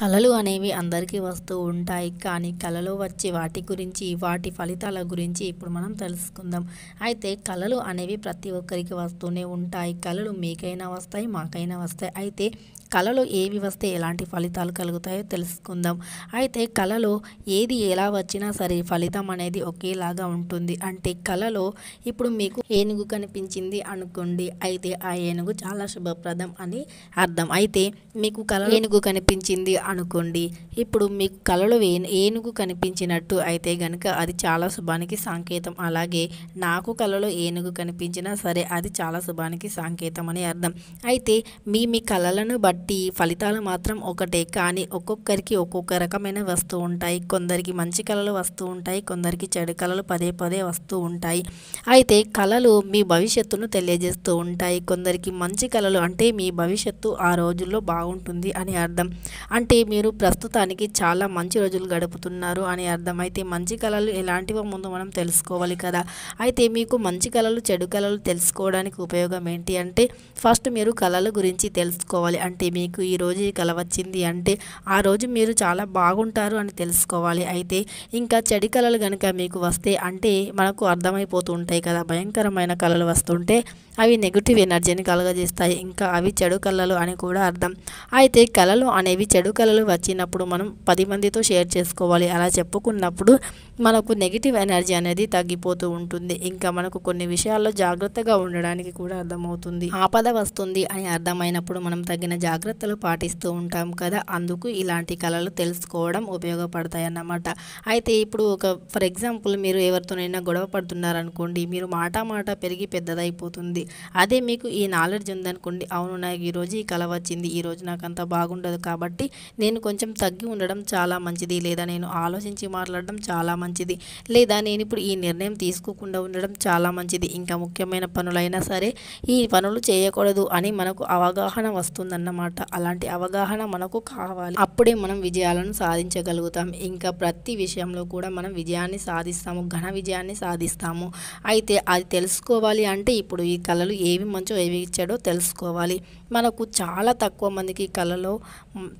కళలు అనేవి అందరికీ వస్తూ ఉంటాయి కానీ కళలు వచ్చే వాటి గురించి వాటి ఫలితాల గురించి ఇప్పుడు మనం తెలుసుకుందాం అయితే కళలు అనేవి ప్రతి ఒక్కరికి వస్తూనే ఉంటాయి కళలు మీకైనా వస్తాయి మాకైనా వస్తాయి అయితే కళలో ఏవి వస్తే ఎలాంటి ఫలితాలు కలుగుతాయో తెలుసుకుందాం అయితే కళలో ఏది ఎలా వచ్చినా సరే ఫలితం అనేది ఒకేలాగా ఉంటుంది అంటే కళలో ఇప్పుడు మీకు ఏనుగు కనిపించింది అనుకోండి అయితే ఆ ఏనుగు చాలా శుభప్రదం అని అర్థం అయితే మీకు కళ ఏనుగు కనిపించింది అనుకోండి ఇప్పుడు మీకు కళలో ఏనుగు కనిపించినట్టు అయితే గనుక అది చాలా శుభానికి సంకేతం అలాగే నాకు కళలో ఏనుగు కనిపించినా సరే అది చాలా శుభానికి సంకేతం అని అర్థం అయితే మీ మీ కళలను బట్టి బట్టి ఫలితాలు మాత్రం ఒకటే కానీ ఒక్కొక్కరికి ఒక్కొక్క రకమైన వస్తూ ఉంటాయి కొందరికి మంచి కళలు వస్తూ ఉంటాయి కొందరికి చెడు కళలు పదే పదే వస్తూ ఉంటాయి అయితే కళలు మీ భవిష్యత్తును తెలియజేస్తూ ఉంటాయి కొందరికి మంచి కళలు అంటే మీ భవిష్యత్తు ఆ రోజుల్లో బాగుంటుంది అని అర్థం అంటే మీరు ప్రస్తుతానికి చాలా మంచి రోజులు గడుపుతున్నారు అని అర్థం అయితే మంచి కళలు ఎలాంటివో ముందు మనం తెలుసుకోవాలి కదా అయితే మీకు మంచి కళలు చెడు కళలు తెలుసుకోవడానికి ఉపయోగం ఏంటి అంటే ఫస్ట్ మీరు కళల గురించి తెలుసుకోవాలి అంటే తెలియాలి మీకు ఈరోజు ఈ కళ వచ్చింది అంటే ఆ రోజు మీరు చాలా బాగుంటారు అని తెలుసుకోవాలి అయితే ఇంకా చెడు కళలు కనుక మీకు వస్తే అంటే మనకు అర్థమైపోతూ ఉంటాయి కదా భయంకరమైన కళలు వస్తుంటే అవి నెగిటివ్ ఎనర్జీని కలగజేస్తాయి ఇంకా అవి చెడు కళలు అని కూడా అర్థం అయితే కళలు అనేవి చెడు కళలు వచ్చినప్పుడు మనం పది మందితో షేర్ చేసుకోవాలి అలా చెప్పుకున్నప్పుడు మనకు నెగిటివ్ ఎనర్జీ అనేది తగ్గిపోతూ ఉంటుంది ఇంకా మనకు కొన్ని విషయాల్లో జాగ్రత్తగా ఉండడానికి కూడా అర్థమవుతుంది ఆపద వస్తుంది అని అర్థమైనప్పుడు మనం తగిన జాగ్రత్త జాగ్రత్తలు పాటిస్తూ ఉంటాం కదా అందుకు ఇలాంటి కళలు తెలుసుకోవడం ఉపయోగపడతాయి అన్నమాట అయితే ఇప్పుడు ఒక ఫర్ ఎగ్జాంపుల్ మీరు ఎవరితోనైనా గొడవ పడుతున్నారనుకోండి మీరు మాట మాట పెరిగి పెద్దదైపోతుంది అదే మీకు ఈ నాలెడ్జ్ ఉందనుకోండి అవును నాకు ఈరోజు ఈ కళ వచ్చింది ఈరోజు నాకు అంత బాగుండదు కాబట్టి నేను కొంచెం తగ్గి ఉండడం చాలా మంచిది లేదా నేను ఆలోచించి మాట్లాడడం చాలా మంచిది లేదా నేను ఇప్పుడు ఈ నిర్ణయం తీసుకోకుండా ఉండడం చాలా మంచిది ఇంకా ముఖ్యమైన పనులైనా సరే ఈ పనులు చేయకూడదు అని మనకు అవగాహన వస్తుందన్నమాట అనమాట అలాంటి అవగాహన మనకు కావాలి అప్పుడే మనం విజయాలను సాధించగలుగుతాం ఇంకా ప్రతి విషయంలో కూడా మనం విజయాన్ని సాధిస్తాము ఘన విజయాన్ని సాధిస్తాము అయితే అది తెలుసుకోవాలి అంటే ఇప్పుడు ఈ కళలు ఏవి మంచో ఏవి ఇచ్చాడో తెలుసుకోవాలి మనకు చాలా తక్కువ మందికి కళలో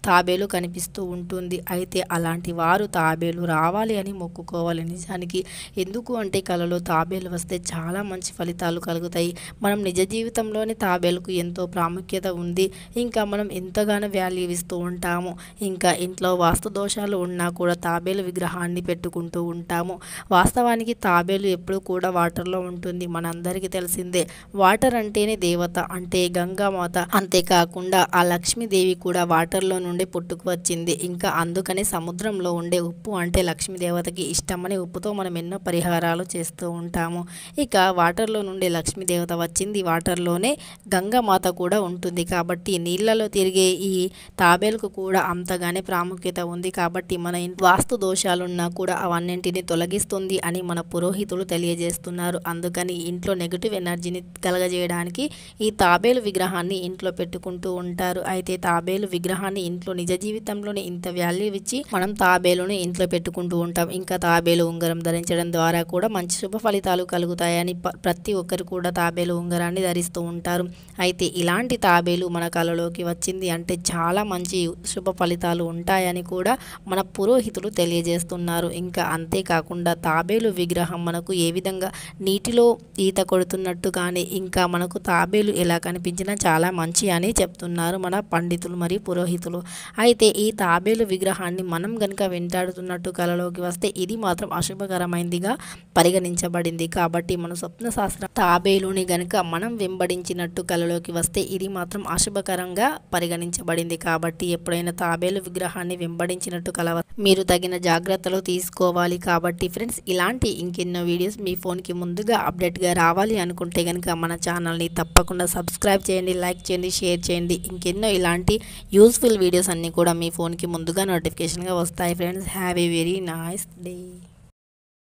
తాబేలు కనిపిస్తూ ఉంటుంది అయితే అలాంటి వారు తాబేలు రావాలి అని మొక్కుకోవాలి నిజానికి ఎందుకు అంటే కళలో తాబేలు వస్తే చాలా మంచి ఫలితాలు కలుగుతాయి మనం నిజ జీవితంలోని తాబేలుకు ఎంతో ప్రాముఖ్యత ఉంది ఇంకా మనం మనం ఎంతగానో వాల్యూ ఇస్తూ ఉంటాము ఇంకా ఇంట్లో వాస్తు దోషాలు ఉన్నా కూడా తాబేలు విగ్రహాన్ని పెట్టుకుంటూ ఉంటాము వాస్తవానికి తాబేలు ఎప్పుడు కూడా వాటర్లో ఉంటుంది మనందరికీ తెలిసిందే వాటర్ అంటేనే దేవత అంటే గంగామాత అంతేకాకుండా ఆ లక్ష్మీదేవి కూడా వాటర్లో నుండి పుట్టుకు వచ్చింది ఇంకా అందుకనే సముద్రంలో ఉండే ఉప్పు అంటే లక్ష్మీదేవతకి ఇష్టమని ఉప్పుతో మనం ఎన్నో పరిహారాలు చేస్తూ ఉంటాము ఇక వాటర్లో నుండి లక్ష్మీదేవత వచ్చింది వాటర్లోనే గంగామాత కూడా ఉంటుంది కాబట్టి నీళ్ళలో తిరిగే ఈ తాబేలకు కూడా అంతగానే ప్రాముఖ్యత ఉంది కాబట్టి మన వాస్తు దోషాలున్నా కూడా అవన్నింటిని తొలగిస్తుంది అని మన పురోహితులు తెలియజేస్తున్నారు అందుకని ఇంట్లో నెగిటివ్ ఎనర్జీని కలగజేయడానికి ఈ తాబేలు విగ్రహాన్ని ఇంట్లో పెట్టుకుంటూ ఉంటారు అయితే తాబేలు విగ్రహాన్ని ఇంట్లో నిజ జీవితంలోనే ఇంత వాల్యూ ఇచ్చి మనం తాబేలును ఇంట్లో పెట్టుకుంటూ ఉంటాం ఇంకా తాబేలు ఉంగరం ధరించడం ద్వారా కూడా మంచి శుభ ఫలితాలు కలుగుతాయని ప్రతి ఒక్కరు కూడా తాబేలు ఉంగరాన్ని ధరిస్తూ ఉంటారు అయితే ఇలాంటి తాబేలు మన కళలోకి వచ్చింది అంటే చాలా మంచి శుభ ఫలితాలు ఉంటాయని కూడా మన పురోహితులు తెలియజేస్తున్నారు ఇంకా అంతేకాకుండా తాబేలు విగ్రహం మనకు ఏ విధంగా నీటిలో ఈత కొడుతున్నట్టు కానీ ఇంకా మనకు తాబేలు ఎలా కనిపించినా చాలా మంచి అని చెప్తున్నారు మన పండితులు మరియు పురోహితులు అయితే ఈ తాబేలు విగ్రహాన్ని మనం కనుక వెంటాడుతున్నట్టు కలలోకి వస్తే ఇది మాత్రం అశుభకరమైనదిగా పరిగణించబడింది కాబట్టి మన స్వప్న శాస్త్రం తాబేలుని గనుక మనం వెంబడించినట్టు కలలోకి వస్తే ఇది మాత్రం అశుభకరంగా పరిగణించబడింది కాబట్టి ఎప్పుడైనా తాబేలు విగ్రహాన్ని వెంబడించినట్టు కలవ మీరు తగిన జాగ్రత్తలు తీసుకోవాలి కాబట్టి ఫ్రెండ్స్ ఇలాంటి ఇంకెన్నో వీడియోస్ మీ ఫోన్కి ముందుగా అప్డేట్గా రావాలి అనుకుంటే కనుక మన ఛానల్ని తప్పకుండా సబ్స్క్రైబ్ చేయండి లైక్ చేయండి షేర్ చేయండి ఇంకెన్నో ఇలాంటి యూస్ఫుల్ వీడియోస్ అన్నీ కూడా మీ ఫోన్కి ముందుగా నోటిఫికేషన్గా వస్తాయి friends have a very nice day